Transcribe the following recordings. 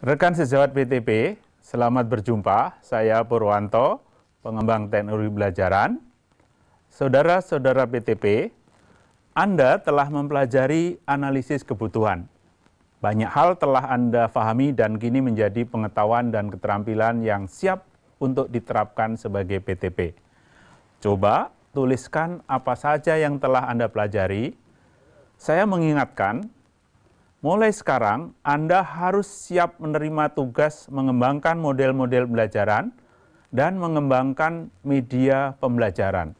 Rekan sejawat PTP, selamat berjumpa. Saya Purwanto, pengembang teknologi belajaran. Saudara-saudara PTP, Anda telah mempelajari analisis kebutuhan. Banyak hal telah Anda fahami dan kini menjadi pengetahuan dan keterampilan yang siap untuk diterapkan sebagai PTP. Coba tuliskan apa saja yang telah Anda pelajari. Saya mengingatkan mulai sekarang Anda harus siap menerima tugas mengembangkan model-model pembelajaran dan mengembangkan media pembelajaran.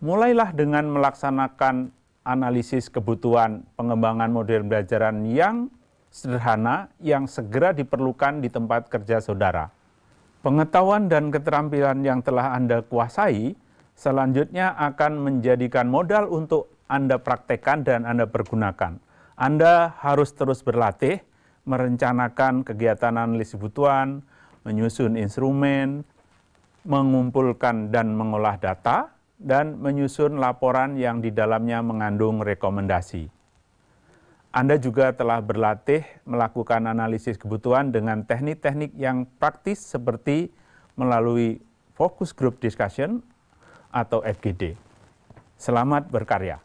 Mulailah dengan melaksanakan analisis kebutuhan pengembangan model pembelajaran yang sederhana yang segera diperlukan di tempat kerja saudara. Pengetahuan dan keterampilan yang telah Anda kuasai selanjutnya akan menjadikan modal untuk Anda praktekkan dan Anda pergunakan. Anda harus terus berlatih, merencanakan kegiatan analisis kebutuhan, menyusun instrumen, mengumpulkan dan mengolah data, dan menyusun laporan yang di dalamnya mengandung rekomendasi. Anda juga telah berlatih melakukan analisis kebutuhan dengan teknik-teknik yang praktis seperti melalui focus group discussion atau FGD. Selamat berkarya.